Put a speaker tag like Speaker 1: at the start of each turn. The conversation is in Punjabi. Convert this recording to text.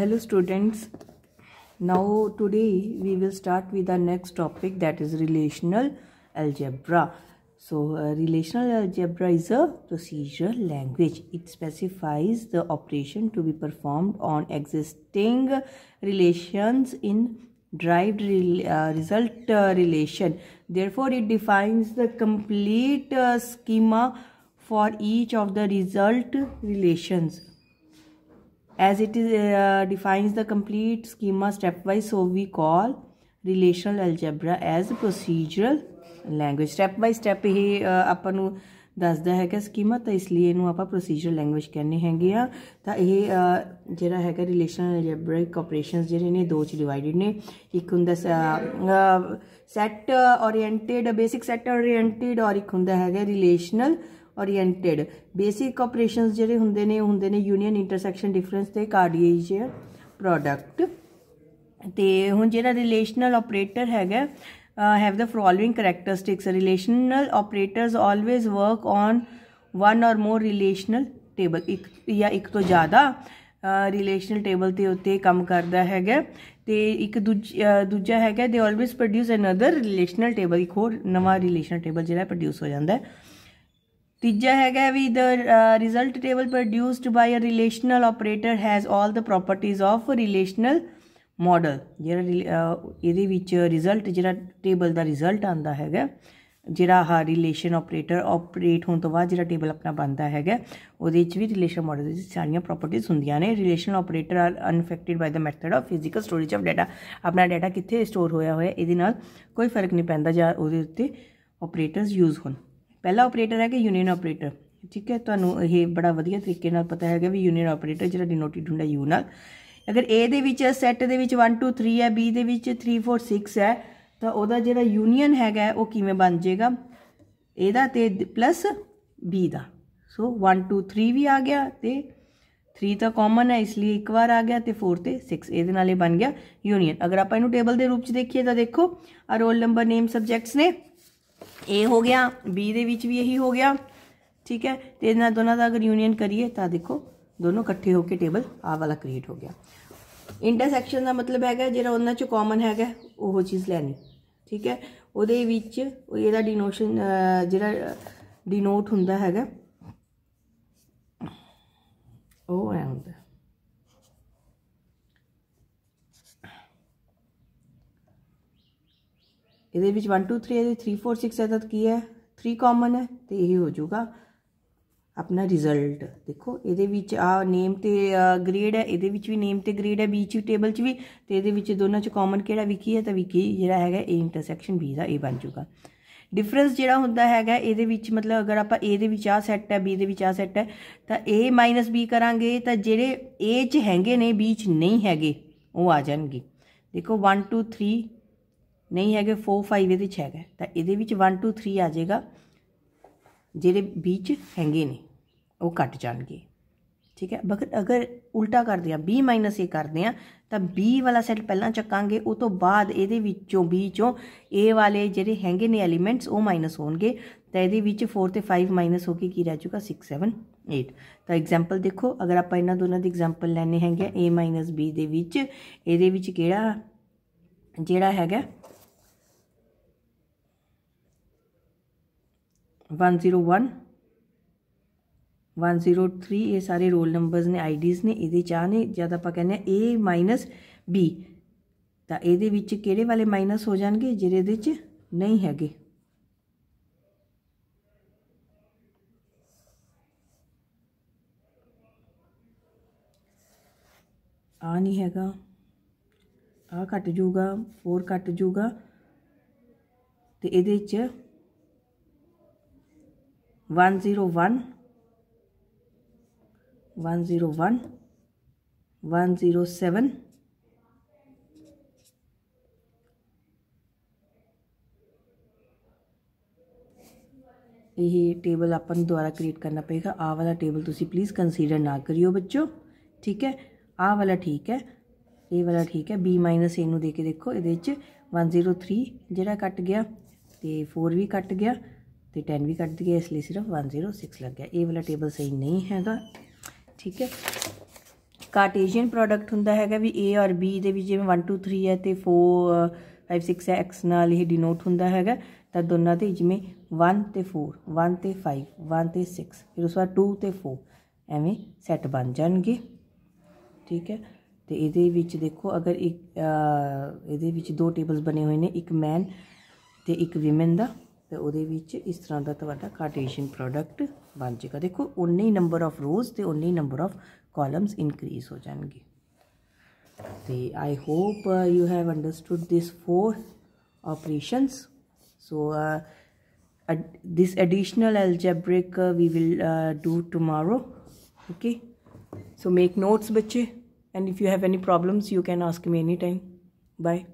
Speaker 1: hello students now today we will start with our next topic that is relational algebra so uh, relational algebra is a procedural language it specifies the operation to be performed on existing relations in derived re uh, result uh, relation therefore it defines the complete uh, schema for each of the result relations as it is, uh, defines the complete schema stepwise so we call relational algebra as procedural language step by step ਇਹ ਆਪਾਂ ਨੂੰ ਦੱਸਦਾ ਹੈਗਾ ਸਕੀਮਾ ਤਾਂ ਇਸ ਲਈ ਇਹਨੂੰ ਆਪਾਂ ਪ੍ਰੋਸੀਜਰਲ ਲੈਂਗੁਏਜ ਕਹਿੰਦੇ ਹੈਗੇ ਆ ਤਾਂ ਇਹ ਜਿਹੜਾ ਹੈਗਾ ਰਿਲੇਸ਼ਨਲ ਅਲਜੈਬਰਿਕ ਆਪਰੇਸ਼ਨਸ ਜਿਹੜੇ ਨੇ ਦੋ ਚ ਡਿਵਾਈਡਡ ਨੇ ਇੱਕ ਹੁੰਦਾ set oriented basic set oriented ਔਰ ਇੱਕ ਹੁੰਦਾ ਹੈਗਾ ਰਿਲੇਸ਼ਨਲ ਓਰੀਐਂਟਡ ਬੇਸਿਕ ਆਪਰੇਸ਼ਨਸ ਜਿਹੜੇ ਹੁੰਦੇ ਨੇ ਹੁੰਦੇ ਨੇ ਯੂਨੀਅਨ ਇੰਟਰਸੈਕਸ਼ਨ ਡਿਫਰੈਂਸ ਤੇ ਕਾਰਡੀਏਜੀਅਰ ਪ੍ਰੋਡਕਟ ਤੇ ਹੁਣ ਜਿਹੜਾ ਰਿਲੇਸ਼ਨਲ ਆਪਰੇਟਰ ਹੈਗਾ have the following characteristics relational operators always work on one or more relational table ਇੱਕ ਜਾਂ ਇੱਕ ਤੋਂ ਜ਼ਿਆਦਾ ਰਿਲੇਸ਼ਨਲ ਟੇਬਲ ਤੇ ਉੱਤੇ ਕੰਮ ਕਰਦਾ ਹੈਗਾ ਤੇ ਇੱਕ ਦੂਜਾ ਹੈਗਾ ਦੇ always produce another relational table ਇੱਕ ਹੋਰ ਨਵਾਂ ਰਿਲੇਸ਼ਨਲ ਟੇਬਲ ਜਿਹੜਾ ਪ੍ਰੋਡਿਊਸ ਹੋ ਜਾਂਦਾ ਹੈ ਤੀਜਾ ਹੈਗਾ ਵੀ the result table produced by a relational operator has 올 the properties of relational model ਜਿਹੜਾ ਇਹਦੇ ਵਿੱਚ ਰਿਜ਼ਲਟ ਜਿਹੜਾ ਟੇਬਲ ਦਾ ਰਿਜ਼ਲਟ ਆਂਦਾ ਹੈਗਾ ਜਿਹੜਾ ਆ ਰਿਲੇਸ਼ਨ ਆਪਰੇਟਰ ਆਪਰੇਟ ਹੋਣ ਤੋਂ ਬਾਅਦ ਜਿਹੜਾ ਟੇਬਲ ਆਪਣਾ ਬਣਦਾ ਹੈਗਾ ਉਹਦੇ ਵਿੱਚ ਵੀ ਰਿਲੇਸ਼ਨ ਮਾਡਲ ਦੀ ਸਾਰੀਆਂ ਪ੍ਰੋਪਰਟੀਆਂ ਹੁੰਦੀਆਂ ਨੇ relation operator are unaffected by the method of physical storage of data ਆਪਣਾ ਡਾਟਾ ਕਿੱਥੇ ਸਟੋਰ ਹੋਇਆ ਹੋਇਆ ਇਹਦੇ ਨਾਲ ਕੋਈ ਫਰਕ ਨਹੀਂ ਪੈਂਦਾ ਜਾਂ ਉਹਦੇ ਉੱਤੇ ਆਪਰੇਟਰਸ ਯੂਜ਼ ਹੋਣ ਪਹਿਲਾ ਆਪਰੇਟਰ ਹੈ ਕਿ ਯੂਨੀਅਨ ਆਪਰੇਟਰ ਠੀਕ ਹੈ ਤੁਹਾਨੂੰ ਇਹ ਬੜਾ ਵਧੀਆ ਤਰੀਕੇ ਨਾਲ ਪਤਾ ਹੈਗਾ ਵੀ ਯੂਨੀਅਨ ਆਪਰੇਟਰ ਜਿਹੜਾ ਡਿਨੋਟਿਡ ਹੁੰਦਾ ਯੂ ਨਾਲ ਅਗਰ A ਦੇ ਵਿੱਚ ਸੈੱਟ ਦੇ ਵਿੱਚ 1 2 3 ਹੈ B ਦੇ ਵਿੱਚ 3 4 6 ਹੈ ਤਾਂ ਉਹਦਾ ਜਿਹੜਾ ਯੂਨੀਅਨ ਹੈਗਾ ਉਹ ਕਿਵੇਂ ਬਣ ਜਾਏਗਾ ਦਾ ਤੇ ਪਲੱਸ B ਦਾ ਸੋ 1 2 3 ਵੀ ਆ ਗਿਆ ਤੇ 3 ਤਾਂ ਕਾਮਨ ਹੈ ਇਸ ਲਈ ਇੱਕ ਵਾਰ ਆ ਗਿਆ ਤੇ 4 ਤੇ 6 ਇਹਦੇ ਨਾਲ ਇਹ ਬਣ ਗਿਆ ਯੂਨੀਅਨ ਅਗਰ ਆਪਾਂ ਇਹਨੂੰ ਟੇਬਲ ਦੇ ਰੂਪ 'ਚ ਦੇਖੀਏ ਤਾਂ ਦੇਖੋ ਆ ਰੋਲ ਨੰਬਰ ਨੇਮ ਸਬਜੈਕਟਸ ਨੇ a ਹੋ ਗਿਆ b ਦੇ ਵਿੱਚ ਵੀ ਇਹੀ ਹੋ ਗਿਆ ਠੀਕ ਹੈ ਤੇ ਇਹਨਾਂ ਦੋਨਾਂ ਦਾ ਅਗਰ ਯੂਨੀਅਨ ਕਰੀਏ ਤਾਂ ਦੇਖੋ ਦੋਨੋਂ ਇਕੱਠੇ ਹੋ ਕੇ ਟੇਬਲ ਆ ਵਾਲਾ ਕ੍ਰੀਏਟ ਹੋ ਗਿਆ ਇੰਟਰਸੈਕਸ਼ਨ ਦਾ ਮਤਲਬ ਹੈਗਾ ਜਿਹੜਾ ਉਹਨਾਂ ਚ ਕਾਮਨ ਹੈਗਾ ਉਹ ਚੀਜ਼ ਲੈਣੀ ਠੀਕ ਹੈ ਉਹਦੇ ਵਿੱਚ ਇਹਦਾ ਡਿਨੋਸ਼ਨ ਜਿਹੜਾ ਡਿਨੋਟ ਹੁੰਦਾ ਹੈਗਾ ਇਹਦੇ ਵਿੱਚ 1 2 3 ਇਹਦੇ 3 4 6 ਹੈ ਤਾਂ ਕੀ ਹੈ 3 ਕਾਮਨ ਹੈ ਤੇ ਇਹ ਹੋ ਜਾਊਗਾ ਆਪਣਾ ਰਿਜ਼ਲਟ ਦੇਖੋ ਇਹਦੇ ਵਿੱਚ ਆ ਨੇਮ ਤੇ ਗ੍ਰੇਡ ਹੈ ਇਹਦੇ ਵਿੱਚ ਵੀ ਨੇਮ ਤੇ ਗ੍ਰੇਡ ਹੈ ਬੀ ਚ ਟੇਬਲ ਚ ਵੀ ਤੇ ਇਹਦੇ ਵਿੱਚ ਦੋਨਾਂ ਚ ਕਾਮਨ ਕਿਹੜਾ ਵਿਕੀ ਹੈ ਤਾਂ ਵਿਕੀ ਜਿਹੜਾ ਹੈਗਾ A ਇੰਟਰਸੈਕਸ਼ਨ B ਦਾ A ਬਣ ਜਾਊਗਾ ਡਿਫਰੈਂਸ ਜਿਹੜਾ ਹੁੰਦਾ ਹੈਗਾ ਇਹਦੇ ਵਿੱਚ ਮਤਲਬ ਅਗਰ ਆਪਾਂ A ਦੇ ਵਿੱਚ ਆ ਸੈੱਟ ਹੈ B ਦੇ ਵਿੱਚ ਆ ਸੈੱਟ ਹੈ ਤਾਂ A B ਕਰਾਂਗੇ ਤਾਂ ਜਿਹੜੇ A ਚ ਹੈਗੇ ਨੇ B ਚ ਨਹੀਂ ਹੈਗੇ ਉਹ ਆ ਜਾਣਗੇ ਦੇਖੋ 1 2 3 ਨਹੀਂ ਹੈਗੇ 4 5 ਇਹਦੇ ਵਿੱਚ ਹੈਗਾ ਤਾਂ ਇਹਦੇ ਵਿੱਚ 1 2 3 ਆ ਜਾਏਗਾ ਜਿਹੜੇ ਵਿੱਚ ਹੈਗੇ ਨੇ ਉਹ ਕੱਟ ਜਾਣਗੇ ਠੀਕ ਹੈ ਬਗਰ ਅਗਰ ਉਲਟਾ ਕਰਦੇ ਆ b a ਕਰਦੇ ਆ ਤਾਂ b ਵਾਲਾ ਸੈੱਟ ਪਹਿਲਾਂ ਚੱਕਾਂਗੇ ਉਹ ਤੋਂ ਬਾਅਦ ਇਹਦੇ ਵਿੱਚੋਂ b ਚੋਂ a ਵਾਲੇ ਜਿਹੜੇ ਹੈਗੇ ਨੇ ਐਲੀਮੈਂਟਸ ਉਹ ਮਾਈਨਸ ਹੋਣਗੇ ਤਾਂ ਇਹਦੇ ਵਿੱਚ 4 ਤੇ 5 ਮਾਈਨਸ ਹੋ ਕੇ ਕੀ ਰਹਿ ਜਾਊਗਾ 6 7 8 ਤਾਂ ਐਗਜ਼ਾਮਪਲ ਦੇਖੋ ਅਗਰ ਆਪਾਂ ਇਹਨਾਂ ਦੋਨਾਂ ਦੇ ਐਗਜ਼ਾਮਪਲ ਲੈਣੇ ਹੈਗੇ a b ਦੇ ਵਿੱਚ ਇਹਦੇ ਵਿੱਚ ਕਿਹੜਾ ਜਿਹੜਾ ਹੈਗਾ 101 103 ਇਹ ਸਾਰੇ ਰੋਲ ਨੰਬਰਸ ਨੇ ਆਈਡੀਜ਼ ਨੇ ਇਹਦੇ ਚਾਹ ਨੇ ਜਦ ਆਪਾਂ ਕਹਿੰਦੇ ਆ A ਮਾਈਨਸ ਬੀ ਤਾਂ ਇਹਦੇ ਵਿੱਚ ਕਿਹੜੇ ਵਾਲੇ ਮਾਈਨਸ ਹੋ ਜਾਣਗੇ ਜਿਹੜੇ ਦੇ ਵਿੱਚ ਨਹੀਂ ਹੈਗੇ ਆ ਨਹੀਂ ਹੈਗਾ ਆ ਘਟ ਜਾਊਗਾ 4 ਘਟ ਜਾਊਗਾ ਤੇ ਇਹਦੇ ਵਿੱਚ 101 101 107 ਇਹ ਟੇਬਲ ਆਪਾਂ ਨੂੰ ਦੁਬਾਰਾ ਕ੍ਰੀਏਟ ਕਰਨਾ ਪਏਗਾ ਆ ਵਾਲਾ ਟੇਬਲ ਤੁਸੀਂ ਪਲੀਜ਼ ਕੰਸੀਡਰ ਨਾ ਕਰਿਓ ਬੱਚੋ ਠੀਕ ਹੈ ਆ ਵਾਲਾ ਠੀਕ ਹੈ ਇਹ ਵਾਲਾ ਠੀਕ ਹੈ b a ਨੂੰ ਦੇ ਕੇ ਦੇਖੋ ਇਹਦੇ ਵਿੱਚ 103 ਜਿਹੜਾ ਕੱਟ ਗਿਆ ਤੇ 4 ਵੀ ਕੱਟ ਗਿਆ ਤੇ 10 ਵੀ ਕੱਢ ਦਈਏ ਇਸ ਲਈ ਸਿਰਫ 106 ਲੱਗ ਗਿਆ ਇਹ ਵਾਲਾ ਟੇਬਲ ਸਹੀ ਨਹੀਂ ਹੈਗਾ ਠੀਕ ਹੈ ਕਾਰਟੇਸ਼ੀਅਨ ਪ੍ਰੋਡਕਟ ਹੁੰਦਾ ਹੈਗਾ ਵੀ A ਔਰ B ਦੇ ਵਿੱਚ ਜਿਵੇਂ 1 2 3 ਹੈ ਤੇ 4 5 6 ਹੈ x ਨਾਲ ਇਹ ਡਿਨੋਟ ਹੁੰਦਾ ਹੈਗਾ ਤਾਂ ਦੋਨਾਂ ਦੇ ਜਿਵੇਂ 1 ਤੇ 4 1 ਤੇ 5 1 ਤੇ 6 ਫਿਰ ਉਸ ਵਾਰ 2 ਤੇ 4 ਐਵੇਂ ਸੈੱਟ ਬਣ ਜਾਣਗੇ ਠੀਕ ਹੈ ਤੇ ਇਹਦੇ ਵਿੱਚ ਦੇਖੋ ਅਗਰ ਇੱਕ ਇਹਦੇ ਵਿੱਚ ਦੋ ਟੇਬਲਸ ਬਣੇ ਹੋਏ ਨੇ ਇੱਕ ਮੈਨ ਤੇ ਇੱਕ ਔਮਨ ਦਾ तो इस तरह का थोड़ा कार्टेशियन प्रोडक्ट बन जाएगा देखो ही नंबर ऑफ रोज़ तो ही नंबर ऑफ कॉलम्स इनक्रीज हो जाएंगे तो I hope you have understood this four operations so this additional algebraic we will do tomorrow okay so make notes बच्चे and if you have any problems you can ask me any time bye